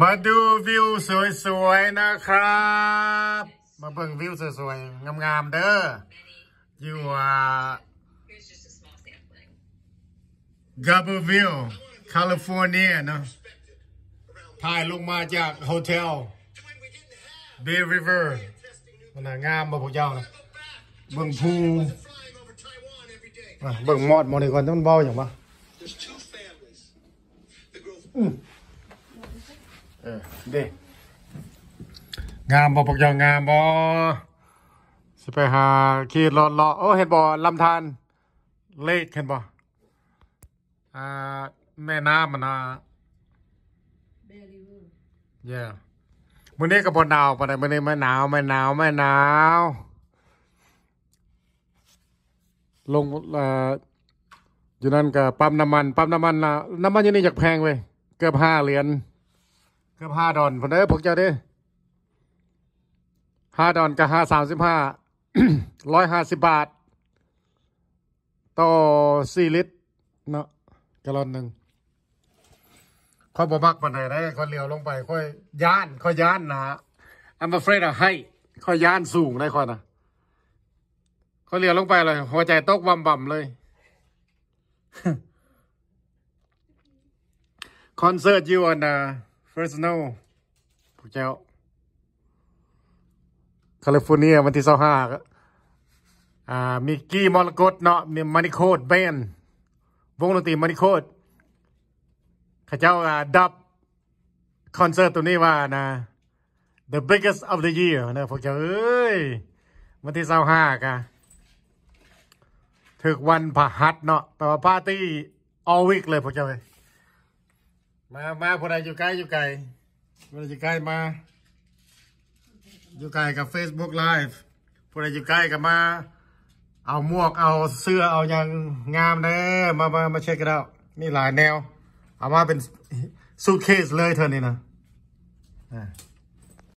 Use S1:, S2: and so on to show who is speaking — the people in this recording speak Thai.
S1: มาดูวิวสวยๆนะครับ มาเบิ่งวิวสวยๆงามๆเด้ออยู่ว่า Gable v i l l e California นะถ่ายลงมาจากโฮเทล Bay River มันงามมาพวกเจ้านะเบิ่งภูเบิ่งมอดมอนิก่อนต้องเบาอย่าง้ะเออดงามบ่ปกยองงามบ่สิไปหา ขีดรอรอโอ้เห็นบ่ลำธารเลขเห็นบ่อ่าแม่น้ำมันนะเวอรเย้มื้อนี้ก็บ่หนาวปานใดมื้อนี้ไม่หนาวไม่หนาวไม่หนาว ลงอ่าอยู่นั่นก็ปั๊มน้ำมันปั๊มน้ำมันนะน้ำมันอยู่นี่จากแพงเว้ยเกือบห้าเหรียญกบห้าดอนผมเด้อพวกเจ้าเด้อห้าดอนกบห้าสามสิบห้าร้อยห้าสิบบาท ต่อสี่ลิตร เนาะกะลอนหนึ่งค่อยบ่มักปันไหนได้ค่อยเลี้ยวลงไป ค่อยย่านค่อยย่านนะอั a เ r a i เฟรดอะให้ค่อยย่านสูงได้ค่อยนะค่อยเลี้ยวลงไปเลย หัวใจตกบำบำเลย คอนเสิร์ตยูอันนะ personal ผู้เจ้าแคลิฟอร์เนียวันที่สองห้าอ่า มิกกี้ มอรกตเนาะมีมานิโคดเบน วงดนตรีมานิโคดข้าเจ้า ดับ คอนเสิร์ตตัวนี้ว่านะ the biggest of the year นะพวกเจ้า เอ้ยวันที่สองห้ากะถึกวันพหัสเนาะแปลว่าปาร์ตี้ all week เลยพวกเจ้าเลยมามาพอดีดอยู่ใกล้อยู่ไกลพอดีดอยู่ใกล้มา อยู่ไกลกับ Facebook Live พอ้ดอยู่ใกล้กับมา เอาหมวกเอาเสื้อเอาอย่างงามเลยมามามาเช็คกันแล้วนีหลายแนว เอามาเป็นสูทเคสเลยเธอนี่นะอ่า